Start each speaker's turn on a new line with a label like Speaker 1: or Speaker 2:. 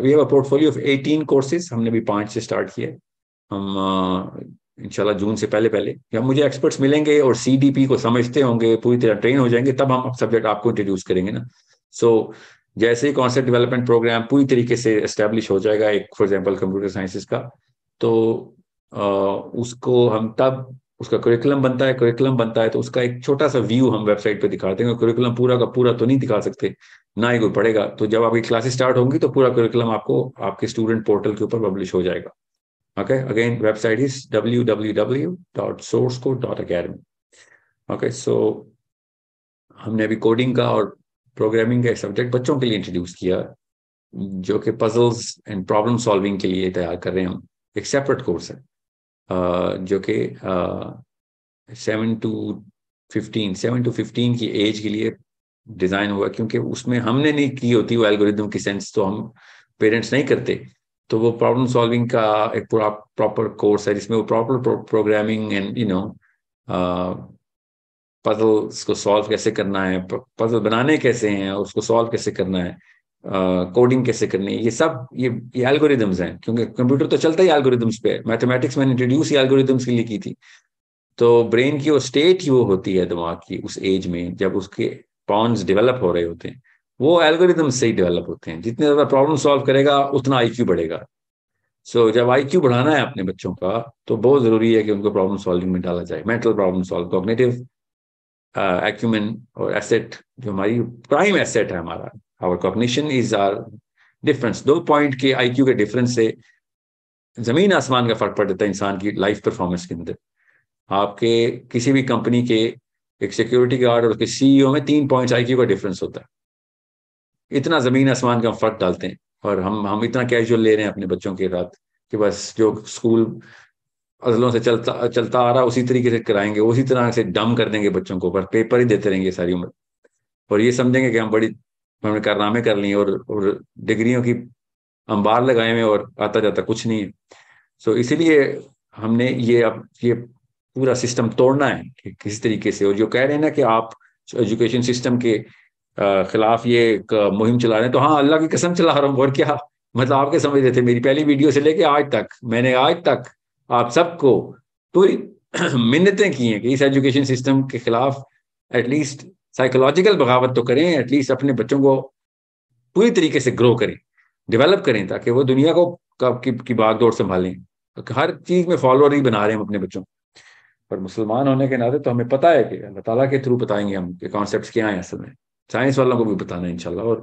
Speaker 1: we have a portfolio of eighteen courses हमने भी पांच से स्टार्ट किए हम इंशाल्लाह जून से पहले पहले या मुझे एक्सपर्ट्स मिलेंगे और सीडीपी को समझते होंगे पूरी तरह ट्रेन हो जाएंगे तब हम सब्जेक्ट आपको इंट्रोड्यूस करेंगे ना सो so, जैसे ही कॉन्सेप्ट डेवलपमेंट प्रोग्राम पूरी तरीके से इस्टेब्लिश हो जाएगा एक फॉर एग्जाम्पल कंप्यूटर साइंसिस का तो आ, उसको हम तब उसका करिकुलम बनता है करिकुलम बनता है तो उसका एक छोटा सा व्यू हम वेबसाइट पे दिखाते हैं करिकुलम पूरा का पूरा तो नहीं दिखा सकते ना ही कोई पढ़ेगा तो जब आपकी क्लासेस स्टार्ट होंगी तो पूरा करिकुलम आपको आपके स्टूडेंट पोर्टल के ऊपर पब्लिश हो जाएगा okay again website W W W dot source को डॉट अकेडमी ओके सो हमने अभी कोडिंग का और प्रोग्रामिंग का सब्जेक्ट बच्चों के लिए इंट्रोड्यूस किया जो कि पजल्स एंड प्रॉब्लम सॉल्विंग के लिए तैयार कर रहे हैं हम एक सेपरेट कोर्स है जो कि seven to fifteen seven to fifteen की एज के लिए डिज़ाइन हुआ क्योंकि उसमें हमने नहीं की होती वो एल्गोरिदम की सेंस तो हम पेरेंट्स नहीं करते तो वो प्रॉब्लम सॉल्विंग का एक पूरा प्रॉपर कोर्स है जिसमें वो proper programming and you know puzzles को सॉल्व कैसे करना है पजल बनाने कैसे हैं उसको सॉल्व कैसे करना है कोडिंग कैसे करनी है ये सब ये ये एल्गोरिदम्स हैं क्योंकि कंप्यूटर तो चलता ही एल्गोरिदम्स पे मैथमेटिक्स मैंने इंट्रोड्यूस ही एल्गोरिदम्स के लिए की थी तो ब्रेन की वो स्टेट ही वो होती है दिमाग की उस एज में जब उसके पॉन्स डेवलप हो रहे होते हैं वो एल्गोरिदम से ही डेवलप होते हैं जितने ज़्यादा प्रॉब्लम सॉल्व करेगा उतना आईक्यू बढ़ेगा सो so, जब आईक्यू बढ़ाना है अपने बच्चों का तो बहुत ज़रूरी है कि उनको प्रॉब्लम सॉल्विंग में डाला जाए mental problem solve cognitive acumen और एसेट जो हमारी प्राइम एसेट है हमारा our cognition is our difference दो पॉइंट के क्यू के डिफरेंस से जमीन आसमान का फर्क पड़ जाता है इंसान की लाइफ परफॉर्मेंस के अंदर आपके किसी भी कंपनी के एक सिक्योरिटी गार्ड और उसके सीईओ में तीन पॉइंट्स आईक्यू का डिफरेंस होता है इतना जमीन आसमान का फर्क डालते हैं और हम हम इतना कैजुअल ले रहे हैं अपने बच्चों के रात कि बस जो स्कूल अजलों से चलता चलता आ रहा उसी तरीके से कराएंगे उसी तरह से डम कर देंगे बच्चों को पर पेपर ही देते रहेंगे सारी उम्र और ये समझेंगे कि हम बड़ी उन्होंने कारनामे कर लिए और, और डिग्रियों की अंबार लगाए हुए और आता जाता कुछ नहीं है सो so, इसीलिए हमने ये अब ये पूरा सिस्टम तोड़ना है कि किसी तरीके से और जो कह रहे हैं ना कि आप एजुकेशन सिस्टम के खिलाफ ये मुहिम चला रहे हैं तो हाँ अल्लाह की कसम चला रहा हूँ और क्या मतलब आपके समझ रहे थे मेरी पहली वीडियो से लेके आज तक मैंने आज तक आप सबको पूरी मिन्नतें की हैं कि इस एजुकेशन सिस्टम के खिलाफ एटलीस्ट साइकोलॉजिकल बगावत तो करें एटलीस्ट अपने बच्चों को पूरी तरीके से ग्रो करें डेवलप करें ताकि वो दुनिया को की, की बाग दौड़ संभालें हर चीज में फॉलोअर ही बना रहे हैं अपने बच्चों पर मुसलमान होने के नाते तो हमें पता है कि अल्लाह ताला के थ्रू बताएंगे हम कि कॉन्सेप्ट क्या हैं असल में साइंस वालों को भी बताना है इनशाला और